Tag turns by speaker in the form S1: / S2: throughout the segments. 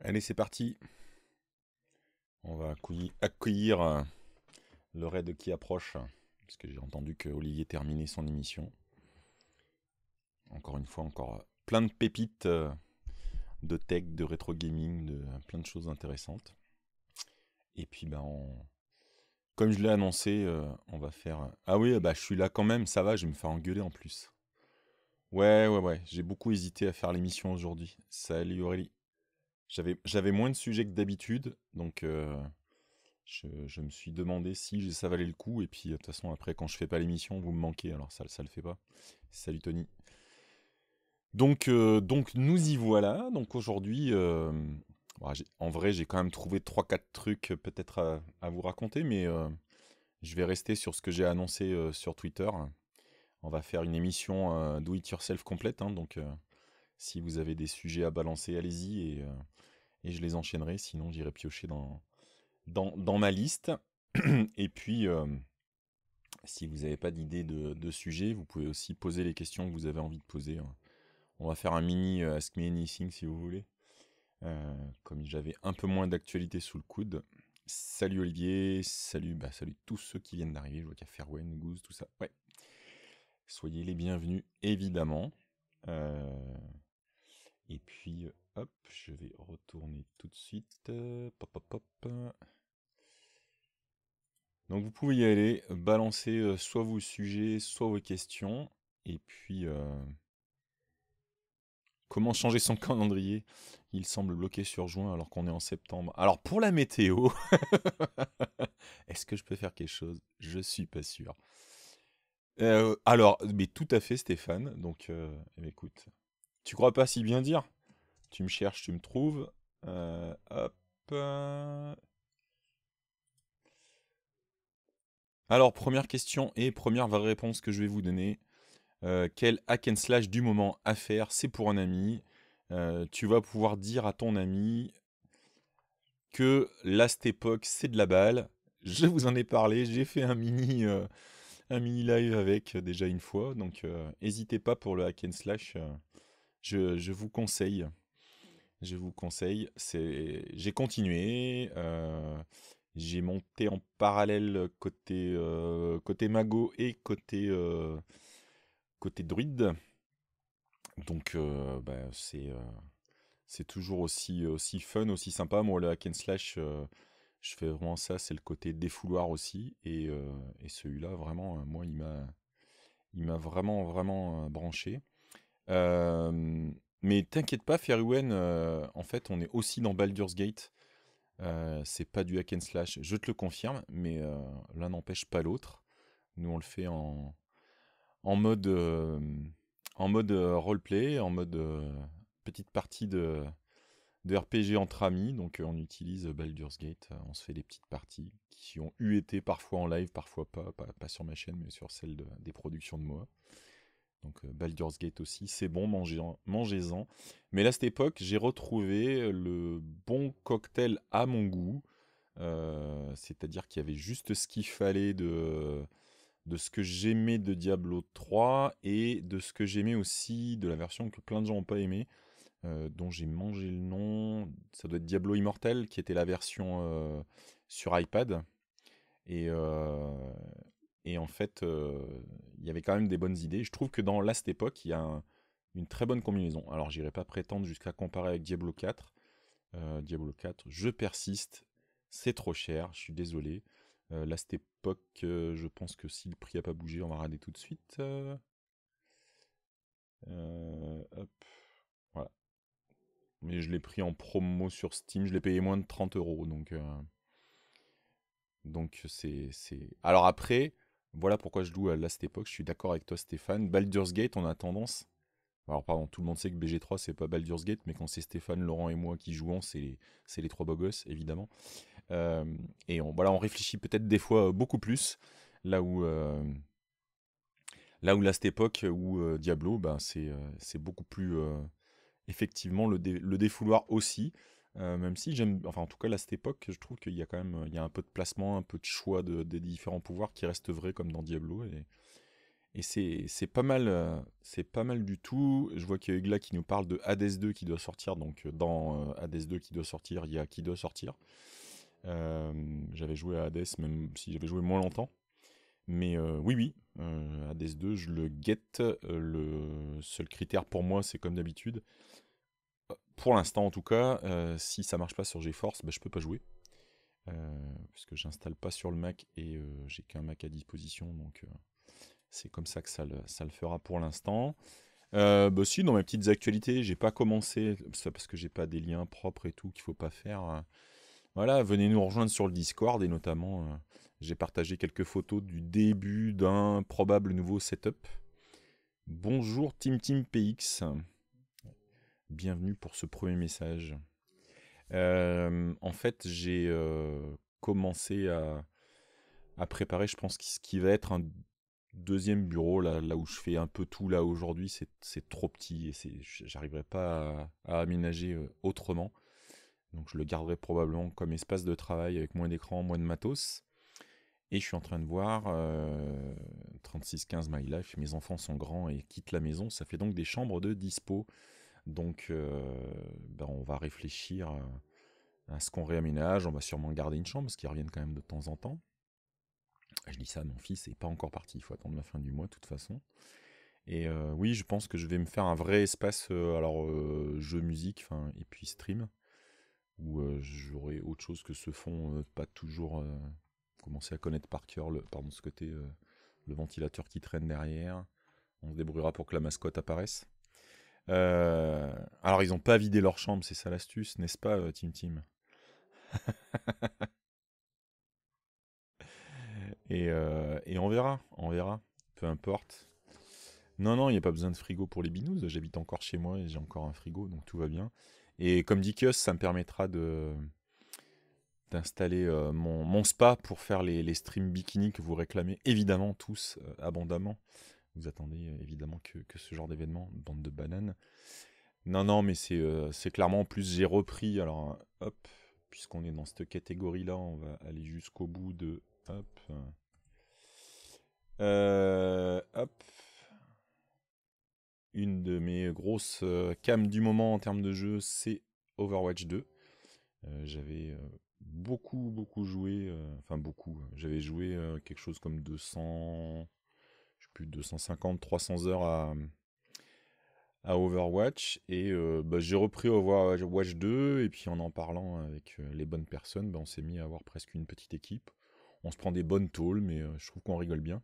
S1: Allez, c'est parti. On va accueillir euh, le raid qui approche, parce que j'ai entendu que Olivier terminait son émission. Encore une fois, encore euh, plein de pépites euh, de tech, de rétro gaming, de plein de choses intéressantes. Et puis, ben, comme je l'ai annoncé, on va faire. Ah oui, bah, je suis là quand même, ça va, je vais me faire engueuler en plus. Ouais, ouais, ouais, j'ai beaucoup hésité à faire l'émission aujourd'hui. Salut Aurélie. J'avais moins de sujets que d'habitude, donc euh, je, me suis demandé si ça valait le coup. Et puis, euh, de toute façon, après, quand je fais pas l'émission, vous me manquez, alors ça, ça le fait pas. Salut Tony. Donc, euh, donc nous y voilà. Donc aujourd'hui, bah, en vrai, j'ai quand même trouvé 3-4 trucs peut-être à, vous raconter, mais je vais rester sur ce que j'ai annoncé sur Twitter. On va faire une émission do it yourself complète, hein, donc si vous avez des sujets à balancer, allez-y et et je les enchaînerai, sinon j'irai piocher dans, dans, dans, ma liste. et puis, euh, si vous n'avez pas d'idée de, de, sujet, vous pouvez aussi poser les questions que vous avez envie de poser. Hein. On va faire un mini euh, Ask Me Anything si vous voulez. Euh, comme j'avais un peu moins d'actualité sous le coude. Salut Olivier, salut, bah, salut tous ceux qui viennent d'arriver. Je vois qu'il y a Ferwen, Goose, tout ça. Ouais. Soyez les bienvenus, évidemment. Et puis, hop, je vais retourner tout de suite. pop, Donc vous pouvez y aller, balancer euh, soit vos sujets, soit vos questions. Et puis, euh, comment changer son calendrier Il semble bloqué sur juin alors qu'on est en septembre. Alors pour la météo, est-ce que je peux faire quelque chose Je suis pas sûr. Euh, alors, mais tout à fait Stéphane. Donc, eh ben, écoute, tu crois pas si bien dire Tu me cherches, tu me trouves. Euh, hop. Alors, première question et première vraie réponse que je vais vous donner. Euh, quel hack and slash du moment à faire C'est pour un ami. Euh, tu vas pouvoir dire à ton ami que cette époque, c'est de la balle. Je vous en ai parlé, j'ai fait un mini, un mini live avec déjà une fois. Donc, n'hésitez pas pour le hack and slash je, vous conseille. Je vous conseille. C'est, j'ai continué. Euh, j'ai monté en parallèle côté, euh, côté Mago et côté, euh, côté Druide. Donc, euh, bah, c'est, c'est toujours aussi, aussi fun, aussi sympa. Moi, le hack slash, je fais vraiment ça. C'est le côté défouloir aussi. Et, et celui-là, vraiment, moi, il m'a, il m'a vraiment, vraiment branché mais t'inquiète pas, Feruen, en fait, on est aussi dans Baldur's Gate. c'est pas du hack and slash, je te le confirme, mais l'un n'empêche pas l'autre. Nous, on le fait en, mode, en mode roleplay, en mode petite partie de, RPG entre amis. Donc, on utilise Baldur's Gate, on se fait des petites parties qui ont eu été parfois en live, parfois pas, pas, sur ma chaîne, mais sur celle des productions de moi donc euh, Baldur's Gate aussi, c'est bon, mangez-en. Mais là, à cette époque, j'ai retrouvé le bon cocktail à mon goût. Euh, c'est-à-dire qu'il y avait juste ce qu'il fallait de, de ce que j'aimais de Diablo 3 et de ce que j'aimais aussi de la version que plein de gens n'ont pas aimé, euh, dont j'ai mangé le nom. Ça doit être Diablo Immortel, qui était la version sur iPad. Et et en fait, euh, il y avait quand même des bonnes idées. Je trouve que dans Last Epoch, il y a une très bonne combinaison. Alors, j'irai pas prétendre jusqu'à comparer avec Diablo 4. Euh, Diablo 4, je persiste. C'est trop cher, je suis désolé. Euh, Last Epoch, je pense que si le prix a pas bougé, on va regarder tout de suite. voilà. Mais je l'ai pris en promo sur Steam, je l'ai payé moins de 30 euros, donc donc c'est. Alors après, voilà pourquoi je joue à Last époque. je suis d'accord avec toi Stéphane. Baldur's Gate, on a tendance. Alors pardon, tout le monde sait que BG3 c'est pas Baldur's Gate, mais quand c'est Stéphane, Laurent et moi qui jouons, c'est les, les trois beaux gosses, évidemment. Euh, et on, voilà, on réfléchit peut-être des fois euh, beaucoup plus, là où... Euh, là où Last Epoch ou Diablo, ben c'est, beaucoup plus effectivement le, le défouloir aussi. Euh, même si j'aime, enfin en tout cas là, à cette époque, je trouve qu'il y a quand même il y a un peu de placement, un peu de choix de, des différents pouvoirs qui reste vrai comme dans Diablo. Et, c'est pas mal euh, c'est pas mal du tout je vois qu'il y a Egla qui nous parle de Hades 2 qui doit sortir donc euh, dans Hades 2 qui doit sortir il y a qui doit sortir j'avais joué à Hades même si j'avais joué moins longtemps mais oui oui Hades 2 je le guette le seul critère pour moi c'est comme d'habitude pour l'instant en tout cas, euh, si ça marche pas sur GeForce, je bah, je peux pas jouer. Euh, je j'installe pas sur le Mac et euh, j'ai qu'un Mac à disposition, donc euh, c'est comme ça que ça le, fera pour l'instant. Bah, si, dans mes petites actualités, j'ai pas commencé, parce que j'ai pas des liens propres et tout qu'il faut pas faire. Voilà, venez nous rejoindre sur le Discord et notamment j'ai partagé quelques photos du début d'un probable nouveau setup. Bonjour Team Team PX bienvenue pour ce premier message. Euh, en fait, j'ai euh, commencé à, préparer, je pense, ce qui va être un deuxième bureau, là, où je fais un peu tout là aujourd'hui, c'est trop petit et j'arriverai pas à, aménager euh, autrement. Donc je le garderai probablement comme espace de travail avec moins d'écran, moins de matos. Et je suis en train de voir euh, 36-15 My Life, mes enfants sont grands et quittent la maison, ça fait donc des chambres de dispo. Donc, euh, ben, on va réfléchir à ce qu'on réaménage. On va sûrement garder une chambre parce qu'ils reviennent quand même de temps en temps. Je dis ça, à mon fils n'est pas encore parti. Il faut attendre la fin du mois, de toute façon. Et euh, oui, je pense que je vais me faire un vrai espace, euh, alors jeu musique, enfin et puis stream, où j'aurai autre chose que ce fond, pas toujours commencer à connaître par cœur, pardon, ce côté, le ventilateur qui traîne derrière. On se débrouillera pour que la mascotte apparaisse. Euh, alors, ils n'ont pas vidé leur chambre, c'est ça l'astuce, n'est-ce pas, euh, Tim Tim et, euh, et, on verra, on verra, peu importe. Non, non, il n'y a pas besoin de frigo pour les binous, j'habite encore chez moi et j'ai encore un frigo, donc tout va bien. Et comme dit Kios, ça me permettra de d'installer mon, mon, spa pour faire les, les, streams bikini que vous réclamez évidemment tous abondamment. Vous attendez euh, évidemment que, ce genre d'événement, bande de bananes. Non, non, mais c'est euh, clairement, en plus j'ai repris, alors hop, puisqu'on est dans cette catégorie-là, on va aller jusqu'au bout de... Hop. hop. Euh, Une de mes grosses cames du moment en termes de jeu, c'est Overwatch 2. J'avais beaucoup, beaucoup joué, enfin beaucoup, j'avais joué quelque chose comme 200... 250-300 heures à, à Overwatch et euh, bah, j'ai repris Overwatch 2 et puis en en parlant avec euh, les bonnes personnes, bah, on s'est mis à avoir presque une petite équipe. On se prend des bonnes tôles mais euh, je trouve qu'on rigole bien.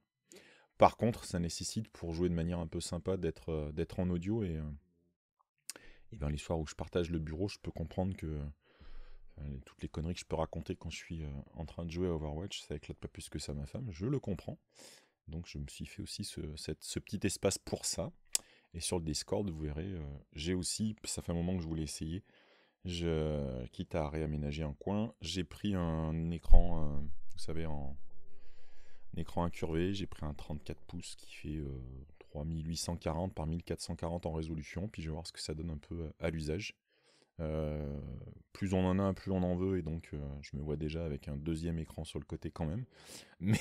S1: Par contre, ça nécessite pour jouer de manière un peu sympa d'être d'être en audio et, et ben, les soirs où je partage le bureau, je peux comprendre que toutes les conneries que je peux raconter quand je suis en train de jouer à Overwatch, ça éclate pas plus que ça ma femme, je le comprends. Donc je me suis fait aussi ce, petit espace pour ça. Et sur le Discord, vous verrez, euh, j'ai aussi, ça fait un moment que je voulais essayer, je, quitte à réaménager un coin, j'ai pris un écran, euh, vous savez, en, un écran incurvé, j'ai pris un 34 pouces qui fait 3840 euh, par 1440 en résolution, puis je vais voir ce que ça donne un peu à, l'usage. plus on en a, plus on en veut, et donc je me vois déjà avec un deuxième écran sur le côté quand même. Mais,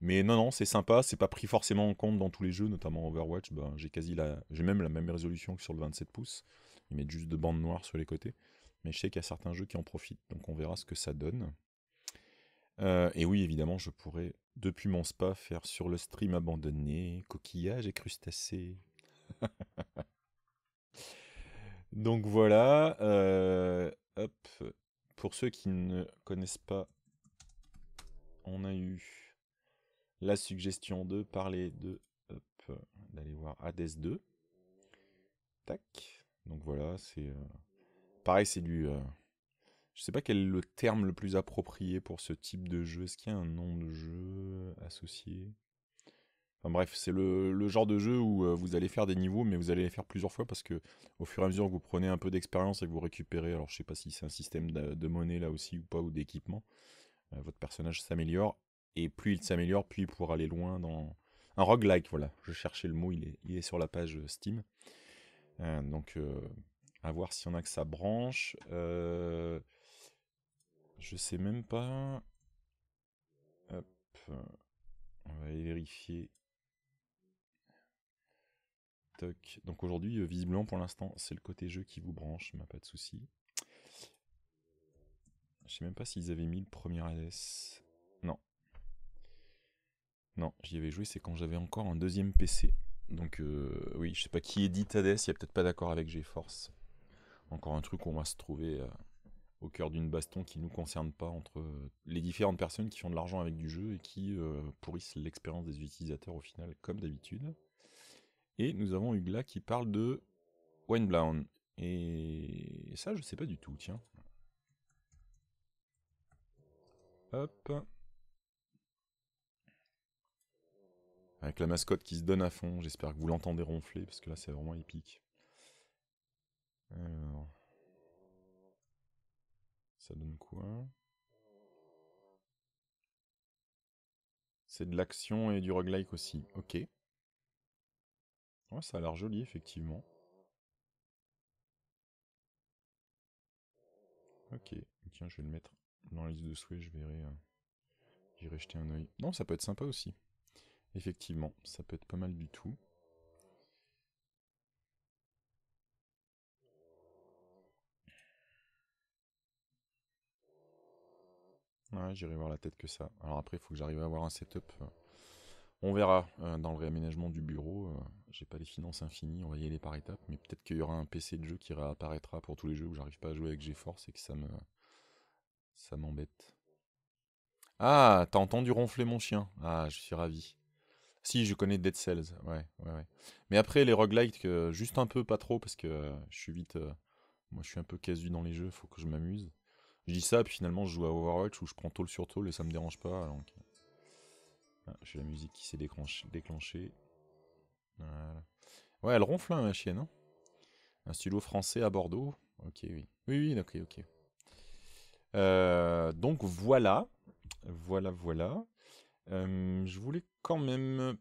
S1: mais non, non, c'est sympa, c'est pas pris forcément en compte dans tous les jeux, notamment Overwatch. Ben, j'ai quasi la, j'ai même la même résolution que sur le 27 pouces. Ils mettent juste de bandes noires sur les côtés. Mais je sais qu'il y a certains jeux qui en profitent, donc on verra ce que ça donne. Euh, et oui, évidemment, je pourrais, depuis mon spa, faire sur le stream abandonné, coquillages et crustacés. donc voilà. Euh, hop. Pour ceux qui ne connaissent pas, on a eu la suggestion de parler de d'aller voir Hades 2. Tac. Donc voilà, c'est euh, pareil, c'est du. Je euh, Je sais pas quel est le terme le plus approprié pour ce type de jeu. Est-ce qu'il y a un nom de jeu associé Enfin bref, c'est le, genre de jeu où euh, vous allez faire des niveaux, mais vous allez les faire plusieurs fois parce que au fur et à mesure que vous prenez un peu d'expérience et que vous récupérez, alors je sais pas si c'est un système de monnaie là aussi ou pas, ou d'équipement, votre personnage s'améliore et plus il s'améliore, plus il pourra aller loin dans un roguelike. Voilà, je cherchais le mot, il est, sur la page euh, Steam. Euh, donc, euh, à voir si on a que ça branche. Euh, je sais même pas. Hop, on va aller vérifier. Toc. Donc aujourd'hui, visiblement pour l'instant, c'est le côté jeu qui vous branche, pas de souci. Je sais même pas s'ils avaient mis le premier AS. Non, j'y avais joué, c'est quand j'avais encore un deuxième PC. Donc euh, oui, je sais pas qui édite Hades, il y a peut-être pas d'accord avec G-Force. Encore un truc où on va se trouver euh, au cœur d'une baston qui nous concerne pas entre euh, les différentes personnes qui font de l'argent avec du jeu et qui pourrissent l'expérience des utilisateurs au final, comme d'habitude. Et nous avons Hugla qui parle de Wayne Wineblown. Et ça, je sais pas du tout, tiens. Hop. avec la mascotte qui se donne à fond. J'espère que vous l'entendez ronfler, parce que là, c'est vraiment épique. Alors... Ça donne quoi C'est de l'action et du roguelike aussi. Ok. Ouais, ça a l'air joli, effectivement. Ok. Tiens, je vais le mettre dans la liste de souhaits, je verrai. Euh, J'irai jeter un oeil. Non, ça peut être sympa aussi. Effectivement, ça peut être pas mal du tout. Ouais, j'irai voir la tête que ça. Alors après, il faut que j'arrive à avoir un setup. On verra euh, dans le réaménagement du bureau. Euh, j'ai pas les finances infinies, on va y aller par étapes, mais peut-être qu'il y aura un PC de jeu qui réapparaîtra pour tous les jeux où j'arrive pas à jouer avec GeForce et que ça me ça m'embête. Ah, t'as entendu ronfler mon chien. Ah, je suis ravi. Si, je connais Dead Cells, ouais, ouais, Mais après, les que euh, juste un peu, pas trop, parce que euh, je suis vite... Euh, moi, je suis un peu casu dans les jeux, faut que je m'amuse. Je dis ça, puis finalement, je joue à Overwatch, où je prends tôle sur tôle, et ça me dérange pas, ah, j'ai la musique qui s'est déclenchée. Voilà. Ouais, elle ronfle, hein, ma chienne, hein. Un stylo français à Bordeaux Ok, oui. Oui, oui, ok, ok. donc voilà. Voilà, voilà. Euh, je voulais quand même...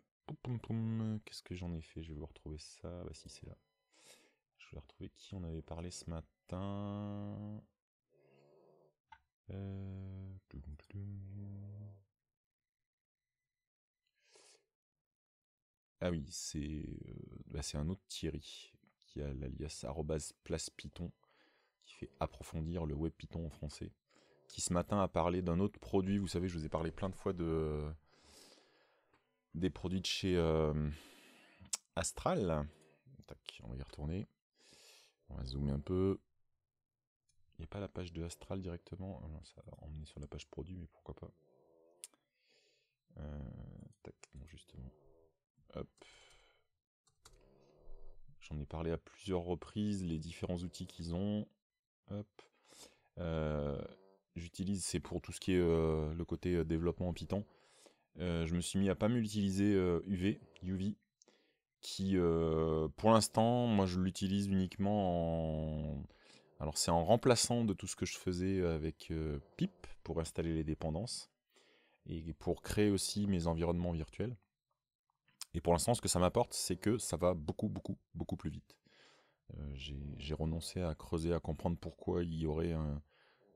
S1: Qu'est-ce que j'en ai fait Je vais vous retrouver ça. Bah, si, c'est là. Je voulais retrouver qui on avait parlé ce matin. Euh, ah oui, euh, bah, c'est un autre Thierry qui a l'alias place Python qui fait approfondir le web Python en français qui ce matin a parlé d'un autre produit. Vous savez, je vous ai parlé plein de fois de des produits de chez euh, Astral. Tac, on va y retourner. On va zoomer un peu. Il n'y a pas la page de Astral directement. Ah ça va emmener sur la page produit, mais pourquoi pas. Euh, tac, justement. Hop. J'en ai parlé à plusieurs reprises, les différents outils qu'ils ont. Hop. Euh, j'utilise, c'est pour tout ce qui est euh, le côté euh, développement en Python. Euh, je me suis mis à pas mal utiliser UV, UV, qui pour l'instant, moi je l'utilise uniquement en. Alors c'est en remplaçant de tout ce que je faisais avec PIP pour installer les dépendances et pour créer aussi mes environnements virtuels. Et pour l'instant, ce que ça m'apporte, c'est que ça va beaucoup, beaucoup, beaucoup plus vite. j'ai renoncé à creuser, à comprendre pourquoi il y aurait un,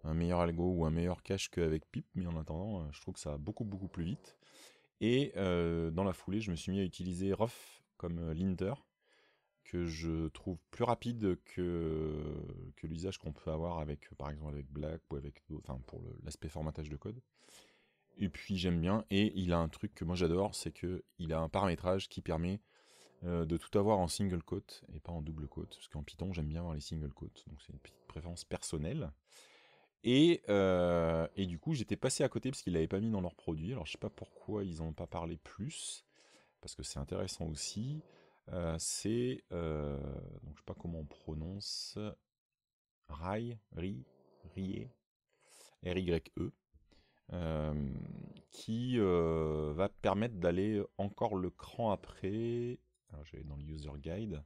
S1: un meilleur algo ou un meilleur cache qu'avec Pip, mais en attendant, euh, je trouve que ça va beaucoup beaucoup plus vite. Et euh, dans la foulée, je me suis mis à utiliser Rough comme euh, linter, que je trouve plus rapide que, que l'usage qu'on peut avoir avec, par exemple, avec Black ou avec enfin pour l'aspect formatage de code. Et puis j'aime bien, et il a un truc que moi j'adore, c'est qu'il a un paramétrage qui permet de tout avoir en single code et pas en double code parce qu'en Python j'aime bien avoir les single quotes, donc c'est une petite préférence personnelle. Euh, et, du coup, j'étais passé à côté parce qu'ils l'avaient pas mis dans leur produit Alors, je sais pas pourquoi ils ont pas parlé plus, parce que c'est intéressant aussi. Euh, c'est euh, donc je sais pas comment on prononce Rai, Ri, Rie, R Y E, euh, qui va permettre d'aller encore le cran après. Alors, je vais dans le user guide.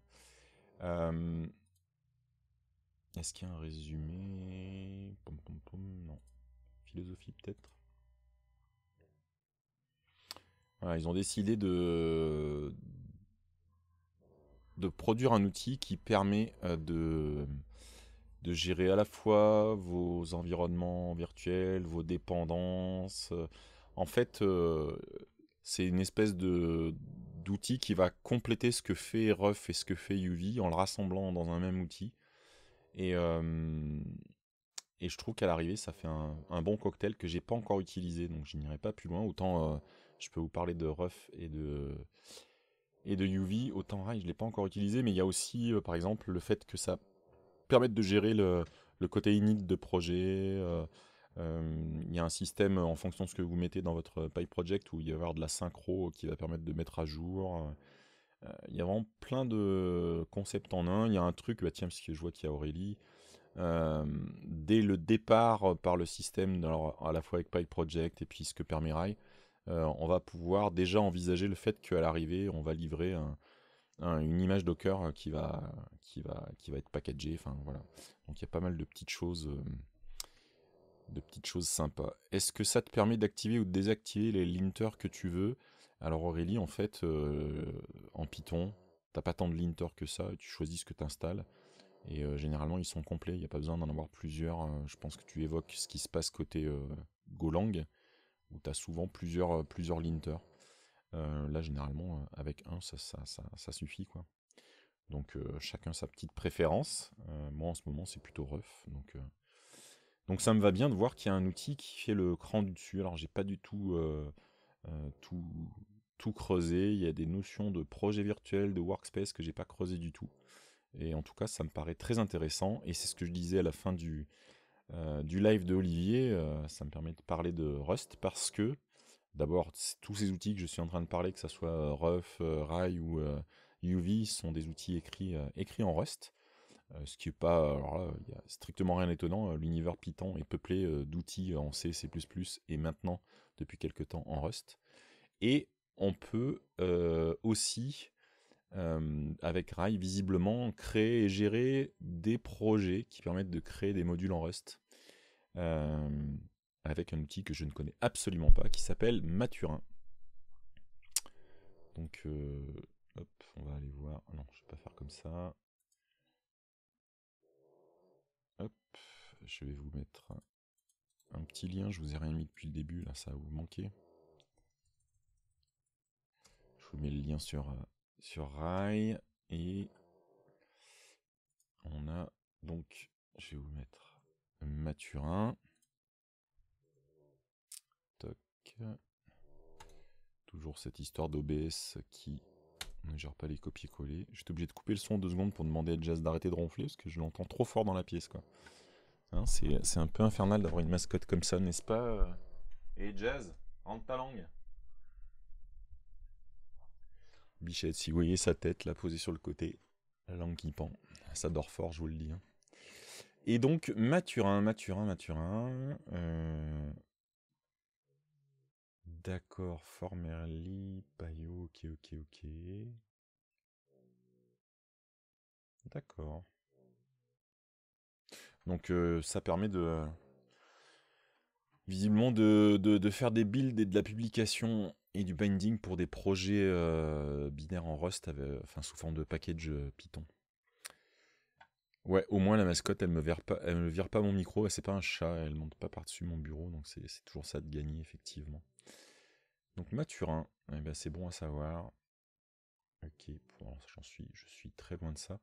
S1: Est-ce qu'il y a un résumé Hum, non. Philosophie peut-être. ils ont décidé de de produire un outil qui permet euh, de de gérer à la fois vos environnements virtuels, vos dépendances. En fait, euh, c'est une espèce de d'outil qui va compléter ce que fait Ruff et ce que fait UV en le rassemblant dans un même outil. Et, euh, et je trouve qu'à l'arrivée, ça fait un, bon cocktail que j'ai pas encore utilisé, donc je n'irai pas plus loin. Autant euh, je peux vous parler de Ruff et de et de UV, autant je ah, je l'ai pas encore utilisé, mais il y a aussi, euh, par exemple, le fait que ça permette de gérer le, le côté init de projet. Euh, il y a un système en fonction de ce que vous mettez dans votre pipe project où il va y avoir de la synchro qui va permettre de mettre à jour. Il y a vraiment plein de concepts en un. Il y a un truc, bah, tiens, parce que je vois qu'il y a Aurélie, euh, dès le départ euh, par le système, à la fois avec PyProject Project et puis ce que permet Rai, euh, on va pouvoir déjà envisager le fait qu'à l'arrivée, on va livrer une image Docker qui va, qui va, qui va être packagée. Enfin, voilà. Donc il y a pas mal de petites choses. de petites choses sympas. Est-ce que ça te permet d'activer ou de désactiver les linters que tu veux Alors Aurélie, en fait, en Python, t'as pas tant de linters que ça, tu choisis ce que tu installes. Et euh, généralement, ils sont complets, il n'y a pas besoin d'en avoir plusieurs. Euh, je pense que tu évoques ce qui se passe côté euh, Golang, où tu as souvent plusieurs, plusieurs linters. là, généralement, avec un, ça, suffit. quoi. Donc, chacun sa petite préférence. moi, en ce moment, c'est plutôt rough. Donc, donc, ça me va bien de voir qu'il y a un outil qui fait le cran du dessus. Alors, j'ai pas du tout, tout creusé. Il y a des notions de projet virtuel, de workspace que j'ai pas creusé du tout. Et en tout cas, ça me paraît très intéressant. Et c'est ce que je disais à la fin du, euh, du live de Olivier. Euh, ça me permet de parler de Rust parce que, d'abord, tous ces outils que je suis en train de parler, que ce soit euh, Ruf, Rai ou UV, sont des outils écrits, écrits en Rust. ce qui n'est pas. Alors là, il n'y a strictement rien d'étonnant. L'univers Python est peuplé d'outils en C, C et maintenant, depuis quelques temps, en Rust. Et on peut aussi euh, avec Rai, visiblement créer et gérer des projets qui permettent de créer des modules en Rust, euh, avec un outil que je ne connais absolument pas, qui s'appelle Maturin. Donc, euh, hop, on va aller voir. Ah non, je ne vais pas faire comme ça. Hop, je vais vous mettre un petit lien. Je vous ai rien mis depuis le début, là, ça va vous manquer. Je vous mets le lien sur sur rail et on a donc, je vais vous mettre Mathurin. Toc. Toujours cette histoire d'OBS qui ne gère pas les copier-coller. J'étais obligé de couper le son deux secondes pour demander à Jazz d'arrêter de ronfler parce que je l'entends trop fort dans la pièce. quoi. Hein, c'est un peu infernal d'avoir une mascotte comme ça, n'est-ce pas euh, Et Jazz, rentre ta langue Bichette, si vous voyez sa tête la posée sur le côté, la langue qui pend, ça dort fort, je vous le dis. Hein. Et donc Mathurin, Mathurin, Mathurin. Euh, d'accord, Formerly, Payot, ok, ok, ok. D'accord. Donc euh, ça permet de euh, visiblement de, de, faire des builds et de la publication et du binding pour des projets euh, binaires en Rust, euh, enfin sous forme de package euh, Python. Ouais, au moins la mascotte, elle me vire pas, elle me vire pas mon micro, c'est pas un chat, elle monte pas par-dessus mon bureau, donc c'est toujours ça de gagner effectivement. Donc Mathurin, eh ben, c'est bon à savoir. Ok, j'en suis, je suis très loin de ça.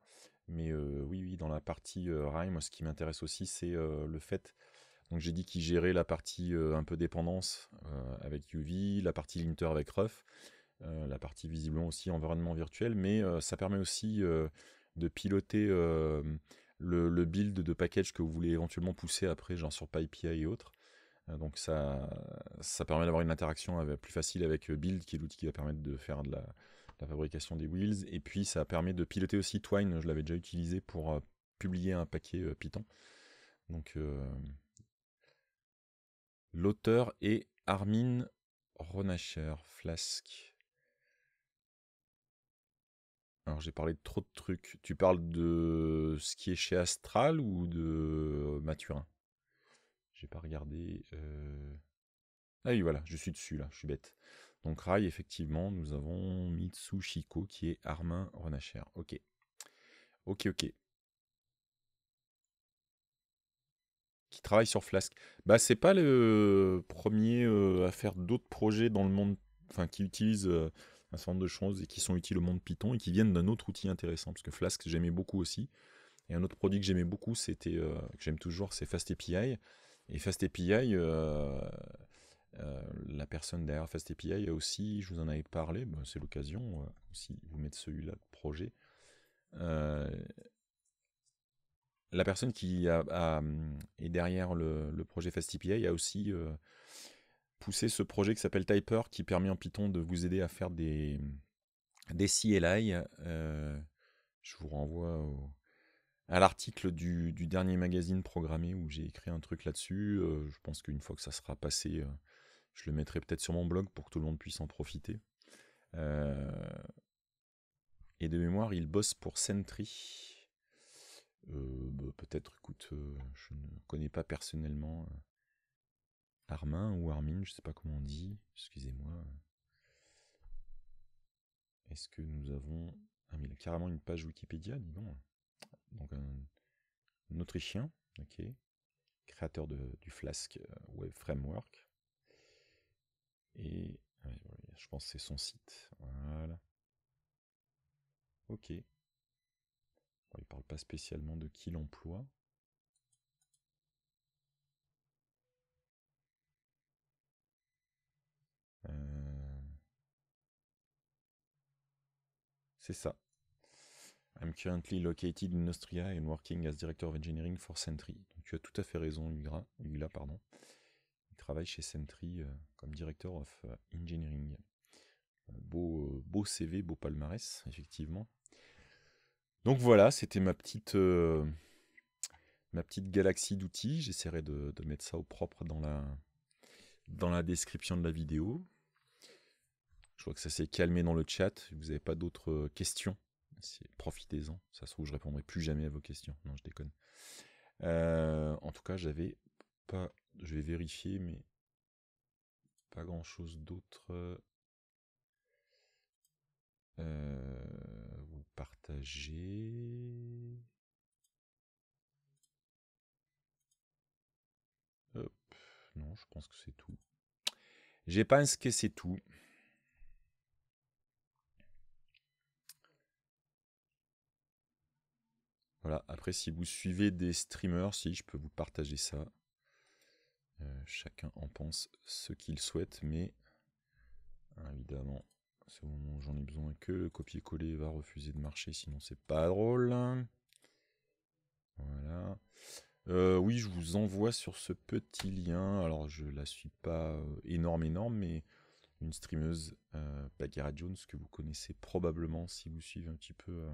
S1: Mais oui, oui, dans la partie euh, moi ce qui m'intéresse aussi, c'est le fait donc j'ai dit qu'il gérait la partie euh, un peu dépendance euh, avec UV, la partie linter avec Ruff, euh, la partie visiblement aussi environnement virtuel, mais ça permet aussi de piloter le, build de package que vous voulez éventuellement pousser après, genre sur PyPI et autres. donc ça, ça permet d'avoir une interaction plus facile avec Build, qui est l'outil qui va permettre de faire de la, la, fabrication des wheels. Et puis ça permet de piloter aussi Twine, je l'avais déjà utilisé pour publier un paquet Python. Donc L'auteur est Armin Ronacher Flask. Alors j'ai parlé de trop de trucs. Tu parles de ce qui est chez Astral ou de euh, Mathurin J'ai pas regardé. Euh. Ah oui, voilà, je suis dessus là, je suis bête. Donc Rai, effectivement, nous avons Mitsushiko qui est Armin Renacher. Ok. Ok, ok. travaille sur Flask. Bah, c'est pas le euh, premier euh, à faire d'autres projets dans le monde, enfin, qui utilisent euh, un certain nombre de choses et qui sont utiles au monde Python et qui viennent d'un autre outil intéressant, parce que Flask, j'aimais beaucoup aussi. Et un autre produit que j'aimais beaucoup, c'était, que j'aime toujours, c'est FastAPI. Et FastAPI, la personne derrière FastAPI a aussi, je vous en avais parlé, bah, c'est l'occasion, si vous mettre celui-là de projet, la personne qui est derrière le, projet fastypi a aussi euh, poussé ce projet qui s'appelle Typer, qui permet en Python de vous aider à faire des, des CLI. Euh, je vous renvoie à l'article du, dernier magazine programmé où j'ai écrit un truc là-dessus. Euh, je pense qu'une fois que ça sera passé, je le mettrai peut-être sur mon blog pour que tout le monde puisse en profiter. et de mémoire, il bosse pour Sentry euh, bah, peut-être, écoute, euh, je ne connais pas personnellement euh, Armin ou Armin, je sais pas comment on dit, excusez-moi. Est-ce que nous avons. Ah, mais il a carrément une page Wikipédia, dis donc. Donc, un, Autrichien, ok, créateur de, du Flask Web Framework. Et je pense que c'est son site. Voilà. Ok, il ne parle pas spécialement de qui l'emploie. Euh. C'est ça. I'm currently located in Austria and working as director of engineering for Sentry. tu as tout à fait raison, Ugra, pardon. Il travaille chez Sentry euh, comme director of euh, engineering. Beau, beau CV, beau palmarès, effectivement. Donc voilà, c'était ma petite euh, ma petite galaxie d'outils. J'essaierai de, mettre ça au propre dans la dans la description de la vidéo. Je vois que ça s'est calmé dans le chat. Vous n'avez pas d'autres euh, questions Profitez-en. Ça se trouve, je répondrai plus jamais à vos questions. Non, je déconne. Euh, en tout cas, j'avais pas. Je vais vérifier, mais pas grand chose d'autre. Euh partager. Non, je pense que c'est tout. j'ai pense que c'est tout. Voilà, après si vous suivez des streamers, si je peux vous partager ça. Euh, chacun en pense ce qu'il souhaite, mais évidemment, c'est j'en ai besoin que le copier-coller va refuser de marcher, sinon c'est pas drôle. Voilà. Euh, oui, je vous envoie sur ce petit lien. Alors, je la suis pas euh, énorme, énorme, mais une streameuse, euh, Jones, que vous connaissez probablement si vous suivez un petit peu euh,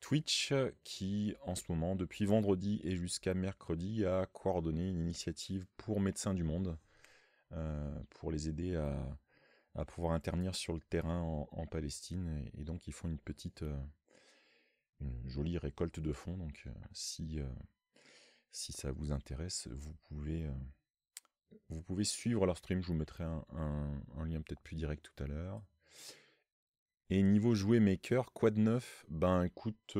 S1: Twitch, qui en ce moment, depuis vendredi et jusqu'à mercredi, a coordonné une initiative pour Médecins du Monde, pour les aider à à pouvoir intervenir sur le terrain en, Palestine. Et, donc ils font une petite, euh, une jolie récolte de fonds. Donc euh, si, euh, si ça vous intéresse, vous pouvez, vous pouvez suivre leur stream. Je vous mettrai un, lien peut-être plus direct tout à l'heure. Et niveau jouet maker, quoi de neuf Ben écoute...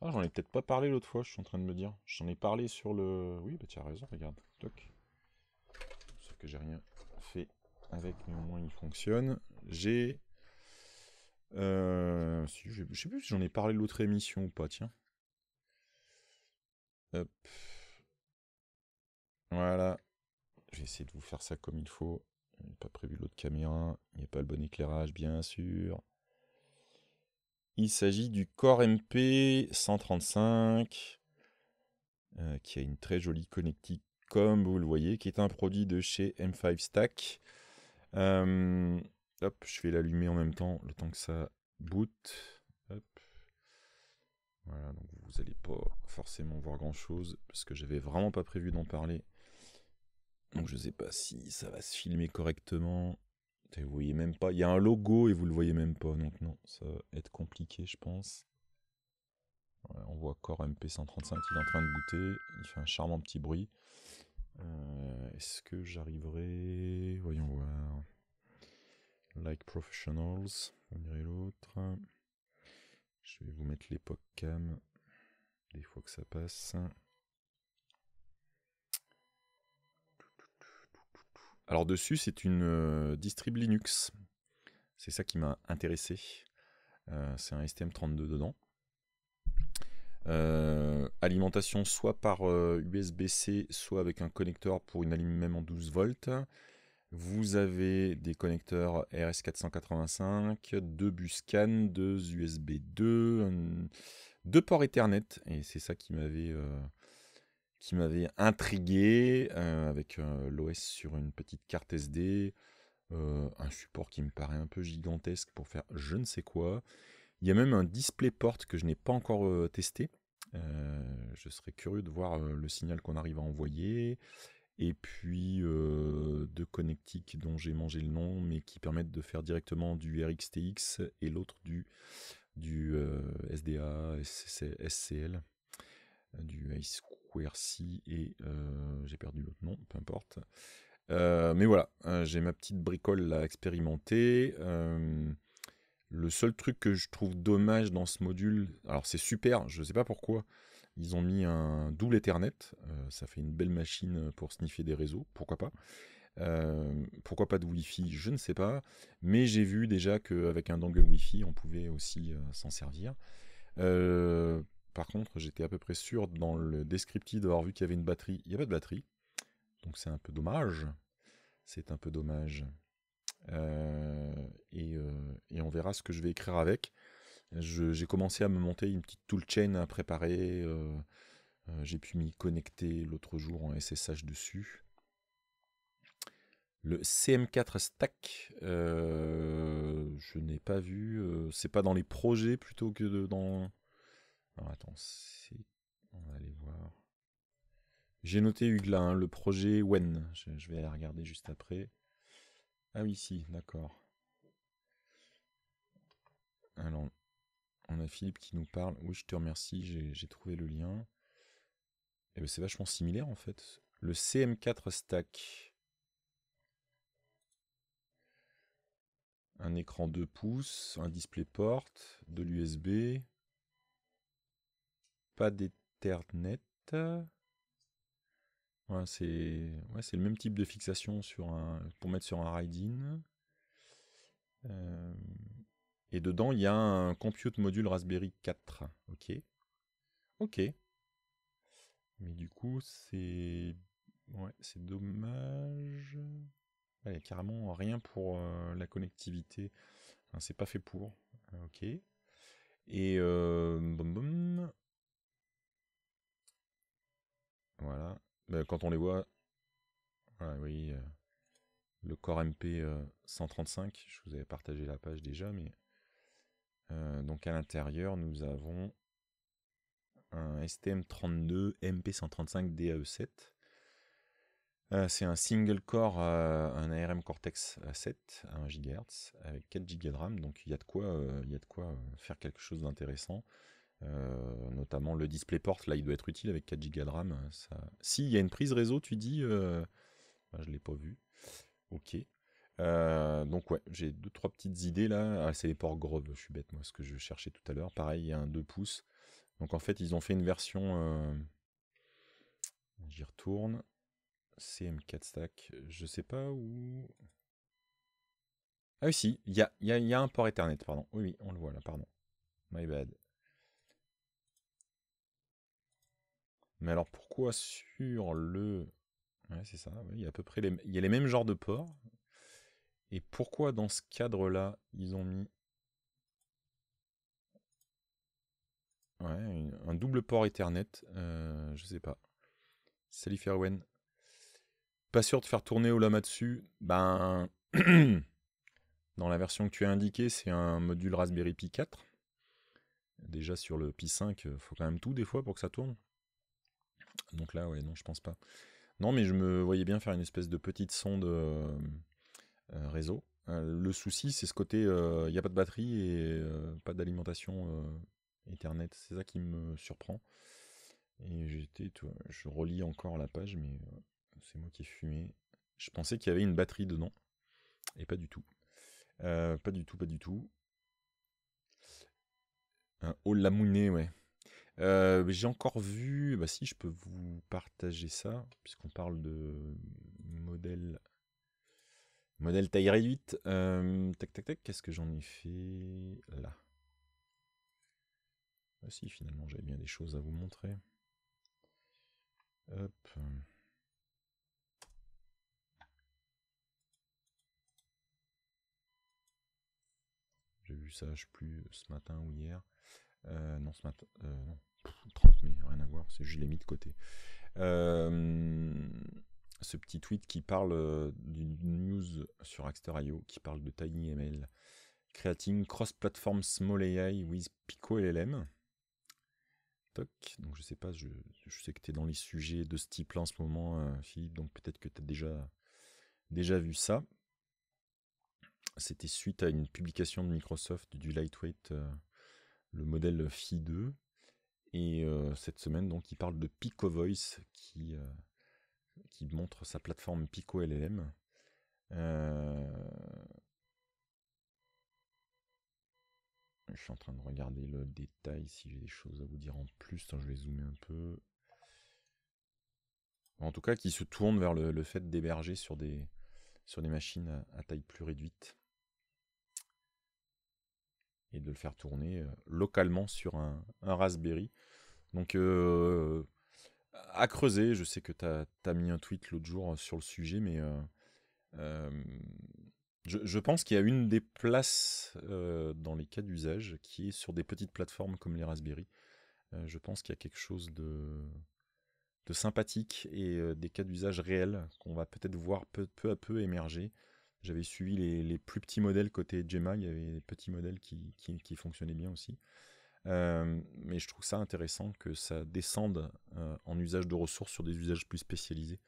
S1: Ah, j'en ai peut-être pas parlé l'autre fois, je suis en train de me dire. J'en ai parlé sur le... Oui, bah tu as raison, regarde. Toc. Sauf que j'ai rien avec, mais au moins il fonctionne. J'ai... Euh, si, sais plus si j'en ai parlé l'autre émission ou pas, tiens. Hop. Voilà. J'ai essayé de vous faire ça comme il faut. Je pas prévu l'autre caméra. Il n'y a pas le bon éclairage, bien sûr. Il s'agit du Core MP 135, euh, qui a une très jolie connectique, comme vous le voyez, qui est un produit de chez M5 Stack hop, je vais l'allumer en même temps, le temps que ça boot. Voilà, donc vous n'allez pas forcément voir grand chose, parce que j'avais vraiment pas prévu d'en parler. Donc je ne sais pas si ça va se filmer correctement. Vous voyez même pas. Il y a un logo et vous le voyez même pas. Donc non, ça va être compliqué, je pense. on voit Core MP135, il est en train de booter Il fait un charmant petit bruit. Euh, est-ce que j'arriverai. Voyons voir. Like Professionals, on dirait l'autre. Je vais vous mettre l'époque cam, des fois que ça passe. Alors dessus, c'est une euh, distrib Linux. C'est ça qui m'a intéressé. Euh, c'est un STM32 dedans. Euh, alimentation soit par USB-C, euh, soit avec un connecteur pour une alim même en 12 volts. Vous avez des connecteurs RS485, deux bus CAN, deux USB 2, deux ports Ethernet. Et c'est ça qui m'avait euh, qui m'avait intrigué avec l'OS sur une petite carte SD, un support qui me paraît un peu gigantesque pour faire je ne sais quoi. Il y a même un display porte que je n'ai pas encore testé. je serais curieux de voir le signal qu'on arrive à envoyer et puis deux connectiques dont j'ai mangé le nom, mais qui permettent de faire directement du RXTX et l'autre du, du SDA, SCL, du I2C et j'ai perdu l'autre nom, peu importe. mais voilà, j'ai ma petite bricole à expérimenter. Le seul truc que je trouve dommage dans ce module, alors c'est super, je ne sais pas pourquoi, ils ont mis un double Ethernet, euh, ça fait une belle machine pour sniffer des réseaux, pourquoi pas. Euh, pourquoi pas de Wi-Fi, je ne sais pas, mais j'ai vu déjà qu'avec un dongle Wi-Fi, on pouvait aussi euh, s'en servir. par contre, j'étais à peu près sûr dans le descriptif d'avoir vu qu'il y avait une batterie. Il n'y a pas de batterie, donc c'est un peu dommage. C'est un peu dommage. Euh, euh, et, on verra ce que je vais écrire avec. J'ai commencé à me monter une petite toolchain à préparer. Euh, j'ai pu m'y connecter l'autre jour en SSH dessus. Le CM4 Stack, je n'ai pas vu. c'est pas dans les projets plutôt que dans. Alors attends, on va aller voir. J'ai noté Hugla, le projet WEN. je, vais aller regarder juste après. Ah oui, si, d'accord. Alors, on a Philippe qui nous parle. Oui, je te remercie, j'ai trouvé le lien. Et eh ben, c'est vachement similaire en fait. Le CM4 Stack. Un écran 2 pouces, un display porte, de l'USB, pas d'Ethernet c'est ouais, le même type de fixation sur un, pour mettre sur un ride-in. Euh, et dedans, il y a un compute module Raspberry 4. Ok. Ok. Mais du coup, c'est. Ouais, c'est dommage. Il n'y a carrément rien pour euh, la connectivité. c'est pas fait pour. Euh, ok. Et. Voilà quand on les voit, ah euh, le Core MP 135, euh, je vous avais partagé la page déjà, mais euh, donc à l'intérieur, nous avons un STM32 MP135 DAE7. c'est un single core, un ARM Cortex A7 à 1 GHz avec 4 Go de RAM, donc il y a de quoi, il y a de quoi faire quelque chose d'intéressant. Euh, notamment le DisplayPort, là il doit être utile avec 4 Go de RAM. Ça... Si, il y a une prise réseau, tu dis euh, bah, Je l'ai pas vu. Ok. Euh, donc ouais, j'ai deux trois petites idées là. Ah, c'est les ports Grove, je suis bête moi, ce que je cherchais tout à l'heure. Pareil, il y a un 2 pouces. Donc en fait, ils ont fait une version... J'y retourne. CM4 Stack. Je sais pas où... Ah oui, si, il y a, un port Ethernet, pardon. Oui, oui, on le voit là, pardon. My bad. Mais alors pourquoi sur le... Ouais, c'est ça, il y a à peu près les... Il y a les mêmes genres de ports. Et pourquoi dans ce cadre-là, ils ont mis... Ouais, un double port Ethernet, Je euh, je sais pas. Salut Fairwen. Pas sûr de faire tourner au dessus Ben... dans la version que tu as indiquée, c'est un module Raspberry Pi 4. Déjà sur le Pi 5, euh, faut quand même tout des fois pour que ça tourne. Donc là, ouais, non, je pense pas. Non, mais je me voyais bien faire une espèce de petite sonde euh, euh, réseau. Euh, le souci, c'est ce côté, il n'y a pas de batterie et pas d'alimentation Ethernet. C'est ça qui me surprend. Et j'étais, je relis encore la page, mais c'est moi qui ai fumé. Je pensais qu'il y avait une batterie dedans, et pas du tout. pas du tout, pas du tout. la moune, ouais. Euh, j'ai encore vu, bah si je peux vous partager ça, puisqu'on parle de modèle modèle taille réduite. Euh, tac tac tac, qu'est-ce que j'en ai fait là ah, Si finalement j'avais bien des choses à vous montrer. J'ai vu ça, je sais plus, ce matin ou hier. Euh, non, ce matin. 30, mais rien à voir, je l'ai mis de côté. Euh, ce petit tweet qui parle euh, d'une news sur Axter.io qui parle de TinyML. Creating cross-platform small AI with Pico LLM. Toc. Donc je sais pas, je, je sais que tu es dans les sujets de ce type-là en ce moment, euh, Philippe, donc peut-être que tu as déjà, déjà vu ça. C'était suite à une publication de Microsoft du lightweight, le modèle Phi 2, et euh, cette semaine, donc, il parle de Pico Voice qui, euh, qui montre sa plateforme Pico LLM. Euh, je suis en train de regarder le détail si j'ai des choses à vous dire en plus. je vais zoomer un peu. En tout cas, qui se tourne vers le, fait d'héberger sur des, sur des machines à taille plus réduite et de le faire tourner euh, localement sur un, Raspberry. Donc euh, à creuser, je sais que tu as, mis un tweet l'autre jour euh, sur le sujet, mais je, pense qu'il y a une des places dans les cas d'usage qui est sur des petites plateformes comme les Raspberry. je pense qu'il y a quelque chose de, sympathique et des cas d'usage réels qu'on va peut-être voir peu, peu, à peu émerger. J'avais suivi les, plus petits modèles côté Gemma, il y avait des petits modèles qui, fonctionnaient bien aussi. Euh, mais je trouve ça intéressant que ça descende euh, en usage de ressources sur des usages plus spécialisés.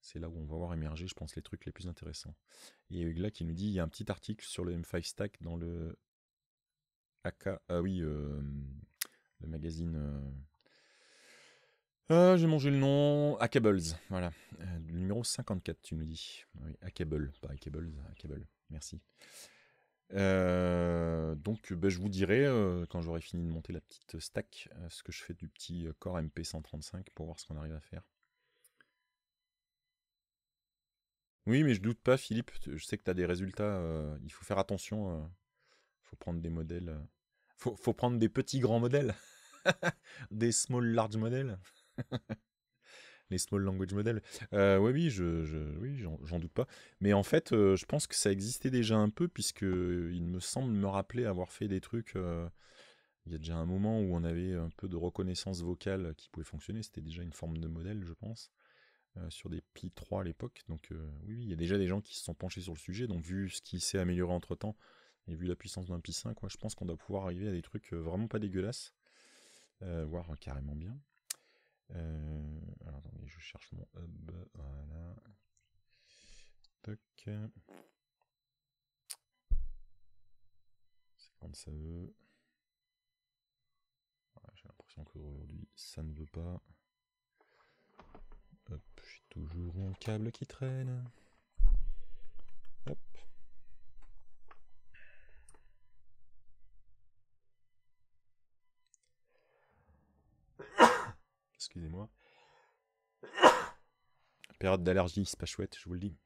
S1: C'est là où on va voir émerger, je pense, les trucs les plus intéressants. Et il y a Hugla qui nous dit il y a un petit article sur le M5 Stack dans le AK, ah oui, euh, le magazine euh, j'ai mangé le nom. Hackables, voilà. Euh, numéro 54, tu me dis. Oui, Hackable, pas Hackables, Hackable. Merci. Euh, donc, ben, je vous dirai, quand j'aurai fini de monter la petite stack, ce que je fais du petit corps MP135 pour voir ce qu'on arrive à faire. Oui, mais je doute pas, Philippe. Je sais que tu as des résultats. il faut faire attention. Il faut prendre des modèles. faut, prendre des petits grands modèles. des small large modèles les small language models. Euh, ouais, oui, je, oui, j'en doute pas. Mais en fait, euh, je pense que ça existait déjà un peu puisque euh, il me semble me rappeler avoir fait des trucs. il y a déjà un moment où on avait un peu de reconnaissance vocale qui pouvait fonctionner. C'était déjà une forme de modèle, je pense, sur des Pi 3 à l'époque. Donc oui, il y a déjà des gens qui se sont penchés sur le sujet. Donc vu ce qui s'est amélioré entre temps et vu la puissance d'un Pi 5, quoi, je pense qu'on doit pouvoir arriver à des trucs vraiment pas dégueulasses, voire carrément bien. Euh, alors je cherche mon hub. Voilà. Toc. C'est quand ça veut. J'ai l'impression qu'aujourd'hui ça ne veut pas. Hop, j'ai toujours mon câble qui traîne. Excusez-moi. Période d'allergie, c'est pas chouette, je vous le dis.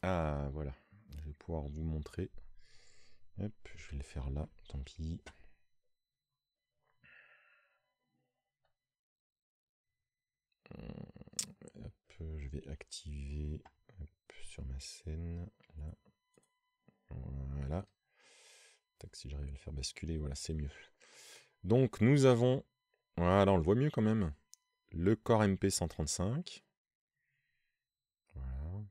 S1: Ah, voilà. Je vais pouvoir vous montrer. Hop, je vais le faire là, tant pis. Hum, je vais activer sur ma scène, là. Voilà. Tac, si j'arrive à le faire basculer, voilà, c'est mieux. Donc, nous avons... Voilà, on le voit mieux quand même le Core MP135. Voilà.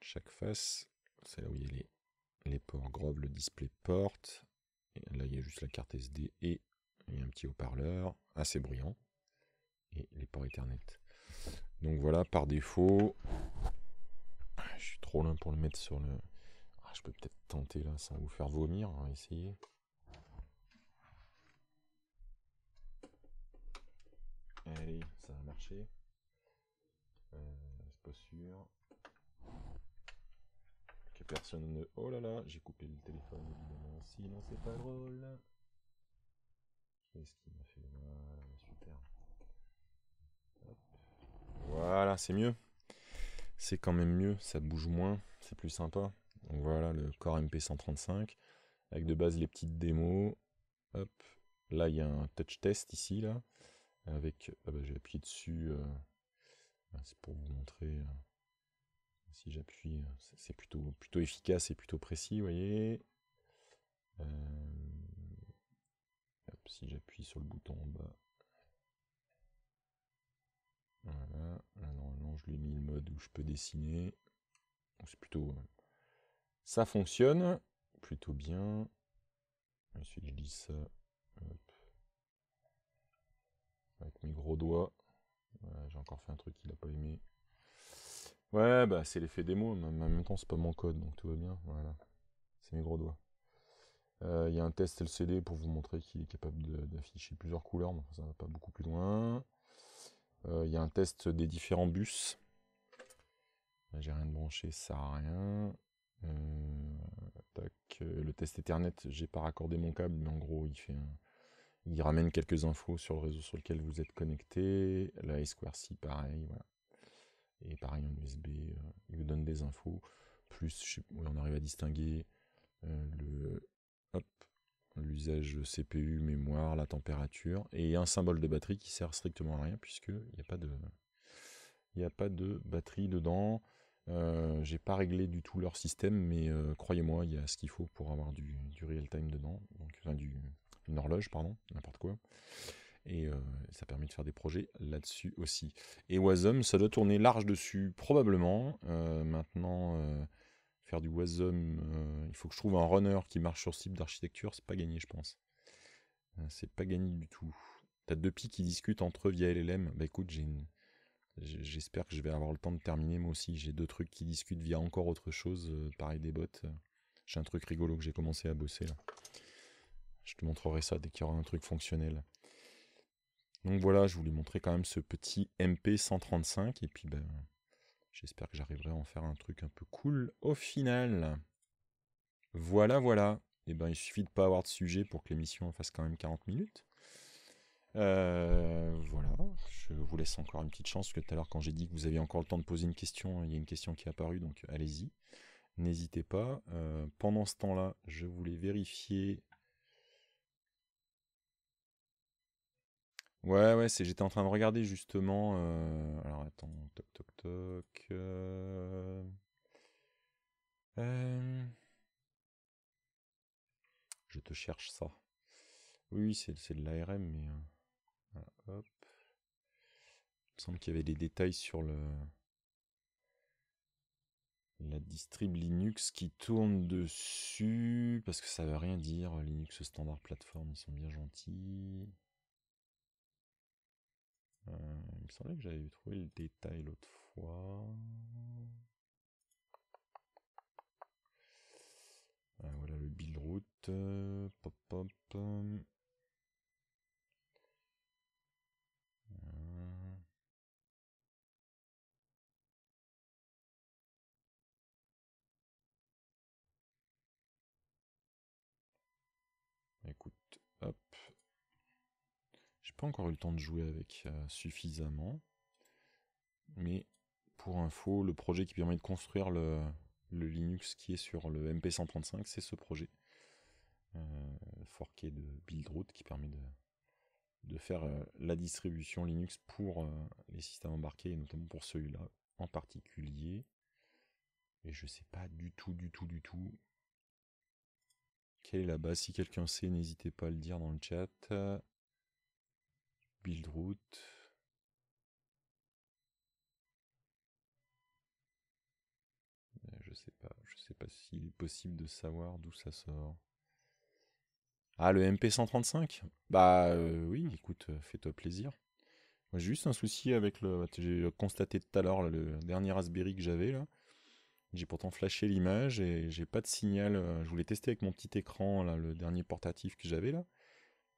S1: Chaque face, c'est là où il y a les, ports Grove, le display porte. là, il y a juste la carte SD et, un petit haut-parleur assez bruyant. Et les ports Ethernet. Donc voilà, par défaut, je suis trop loin pour le mettre sur le... Ah, je peux peut-être tenter là, ça va vous faire vomir, on hein, essayer. Allez, ça a marché. Euh, c'est pas sûr. Que personne ne... Oh là là, j'ai coupé le téléphone, évidemment. Sinon, c'est pas drôle. Qu'est-ce qui m'a fait Voilà, super. Hein. Voilà, c'est mieux. C'est quand même mieux, ça bouge moins, c'est plus sympa. Donc voilà, le Core MP135, avec de base les petites démos. Hop, là il y a un touch test ici, là avec... Ah bah, j'ai appuyé dessus, euh, c'est pour vous montrer... Euh, si j'appuie, euh, c'est plutôt, plutôt efficace et plutôt précis, vous voyez. si j'appuie sur le bouton en bas, voilà, là normalement je lui ai mis le mode où je peux dessiner. C'est plutôt... Ça fonctionne plutôt bien. Ensuite je dis ça avec mes gros doigts. j'ai encore fait un truc qu'il n'a pas aimé. Ouais, bah c'est l'effet démo, mais en même temps c'est pas mon code, donc tout va bien. Voilà, c'est mes gros doigts. Euh, il y a un test LCD pour vous montrer qu'il est capable d'afficher plusieurs couleurs, mais ça va pas beaucoup plus loin. Euh, il y a un test des différents bus. J'ai rien de branché, ça sert à rien. Euh, tac. Le test Ethernet, j'ai pas raccordé mon câble, mais en gros, il fait un, il ramène quelques infos sur le réseau sur lequel vous êtes connecté. La I2C, pareil, voilà. Et pareil en USB, euh, il vous donne des infos. Plus, on arrive à distinguer euh, l'usage CPU, mémoire, la température, et un symbole de batterie qui sert strictement à rien puisqu'il n'y a pas de il n'y a pas de batterie dedans. Je euh, j'ai pas réglé du tout leur système, mais croyez-moi, il y a ce qu'il faut pour avoir du, du real time dedans, donc du, une horloge, pardon, n'importe quoi. Et euh, ça permet de faire des projets là-dessus aussi. Et Wasm, ça doit tourner large dessus, probablement. Euh, maintenant, euh, faire du Wasm, il faut que je trouve un runner qui marche sur ce type d'architecture, c'est pas gagné, je pense. c'est pas gagné du tout. T'as deux piques qui discutent entre eux via LLM. Bah écoute, J'espère que je vais avoir le temps de terminer moi aussi. J'ai deux trucs qui discutent via encore autre chose, pareil des bots. J'ai un truc rigolo que j'ai commencé à bosser là je te montrerai ça dès qu'il y aura un truc fonctionnel. Donc voilà, je voulais montrer quand même ce petit MP135 et puis ben, j'espère que j'arriverai à en faire un truc un peu cool au final. Voilà, voilà. Et eh ben il suffit de pas avoir de sujet pour que l'émission fasse quand même 40 minutes. Euh, voilà, je vous laisse encore une petite chance, parce que tout à l'heure quand j'ai dit que vous aviez encore le temps de poser une question, il y a une question qui est apparue, donc allez-y, n'hésitez pas. Euh, pendant ce temps-là, je voulais vérifier Ouais, ouais, c'est, j'étais en train de regarder justement. Euh, alors attends, toc toc toc. Euh, euh, je te cherche ça. Oui, c'est, c'est de l'ARM, mais. hop. Il me semble qu'il y avait des détails sur le. La distrib Linux qui tourne dessus, parce que ça veut rien dire, Linux standard plateforme, ils sont bien gentils. Euh, il me semblait que j'avais trouvé le détail l'autre fois. Euh, voilà le build route. Euh, pop, pop. encore eu le temps de jouer avec euh, suffisamment. Mais pour info, le projet qui permet de construire le, Linux qui est sur le MP135, c'est ce projet. Euh, forqué de Buildroot qui permet de, faire euh, la distribution Linux pour les systèmes embarqués et notamment pour celui-là en particulier. Et je sais pas du tout, du tout, du tout quelle est la base. Si quelqu'un sait, n'hésitez pas à le dire dans le chat build route. Euh, je sais pas, je sais pas s'il est possible de savoir d'où ça sort. Ah, le MP135 Bah euh, oui, écoute, euh, fais-toi plaisir. j'ai juste un souci avec le. J'ai constaté tout à l'heure, le dernier Raspberry que j'avais, là. J'ai pourtant flashé l'image et j'ai pas de signal. Je voulais tester avec mon petit écran, là, le dernier portatif que j'avais, là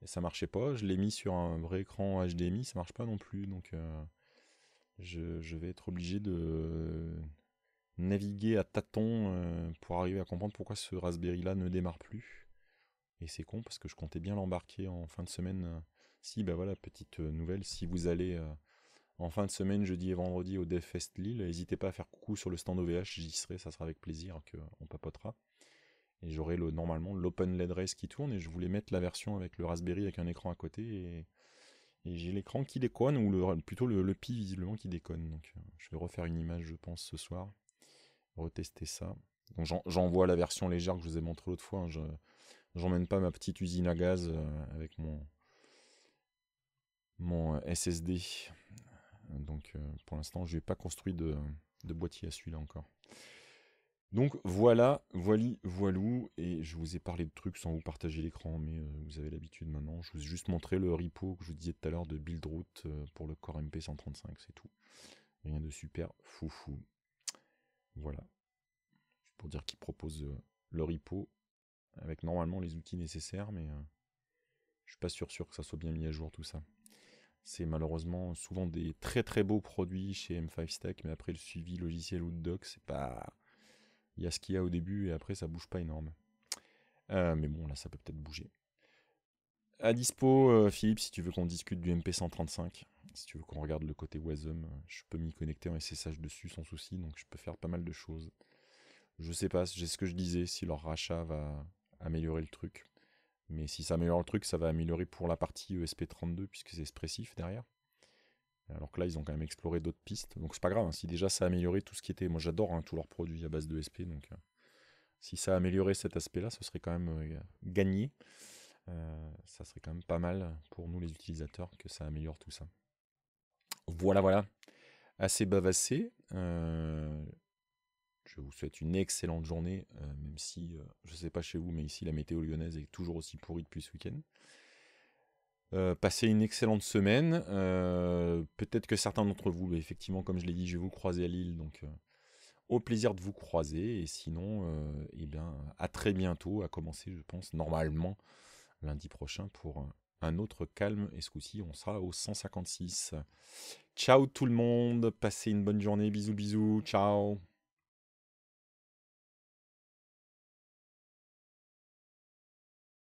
S1: et ça marchait pas. Je l'ai mis sur un vrai écran HDMI, ça marche pas non plus. Donc euh, je, vais être obligé de naviguer à tâtons euh, pour arriver à comprendre pourquoi ce Raspberry là ne démarre plus. Et c'est con parce que je comptais bien l'embarquer en fin de semaine. Si, ben voilà, petite euh, nouvelle, si vous allez en fin de semaine, jeudi et vendredi au DevFest Lille, n'hésitez pas à faire coucou sur le stand OVH, j'y serai, ça sera avec plaisir qu'on papotera et j'aurais normalement l'Open LED Race qui tourne et je voulais mettre la version avec le Raspberry avec un écran à côté et, j'ai l'écran qui déconne ou le, plutôt le, Pi visiblement qui déconne donc euh, je vais refaire une image je pense ce soir retester ça donc j'envoie la version légère que je vous ai montré l'autre fois hein. je j'emmène pas ma petite usine à gaz euh, avec mon mon euh, SSD donc pour l'instant je n'ai pas construit de, de boîtier à celui-là encore donc voilà, voili, voilou, et je vous ai parlé de trucs sans vous partager l'écran, mais euh, vous avez l'habitude maintenant. Je vous ai juste montré le repo que je vous disais tout à l'heure de Buildroot euh, pour le Core MP135, c'est tout. Rien de super foufou. Voilà. Pour dire qu'il propose euh, le repo avec normalement les outils nécessaires, mais je suis pas sûr, sûr que ça soit bien mis à jour tout ça. C'est malheureusement souvent des très très beaux produits chez M5 Stack, mais après le suivi logiciel ou doc, c'est pas il y a ce qu'il y a au début et après ça bouge pas énorme. Euh, mais bon, là ça peut peut-être bouger. À dispo, euh, Philippe, si tu veux qu'on discute du MP135, si tu veux qu'on regarde le côté Wasm, je peux m'y connecter en SSH dessus sans souci, donc je peux faire pas mal de choses. Je sais pas, j'ai ce que je disais, si leur rachat va améliorer le truc. Mais si ça améliore le truc, ça va améliorer pour la partie ESP32 puisque c'est expressif derrière. Alors que là, ils ont quand même exploré d'autres pistes. Donc c'est pas grave, hein. si déjà ça a amélioré tout ce qui était. Moi j'adore hein, tous leurs produits à base de SP, donc euh, si ça a amélioré cet aspect-là, ce serait quand même euh, gagné. Euh, ça serait quand même pas mal pour nous les utilisateurs que ça améliore tout ça. Voilà, voilà. Assez bavassé. je vous souhaite une excellente journée, même si je sais pas chez vous, mais ici la météo lyonnaise est toujours aussi pourrie depuis ce week-end. Euh, passez une excellente semaine. Euh, peut-être que certains d'entre vous, bah, effectivement, comme je l'ai dit, je vais vous croiser à Lille. Donc, euh, au plaisir de vous croiser. Et sinon, eh bien, à très bientôt. À commencer, je pense, normalement, lundi prochain pour un autre calme. Et ce coup-ci, on sera au 156. Ciao tout le monde. Passez une bonne journée. Bisous, bisous. Ciao.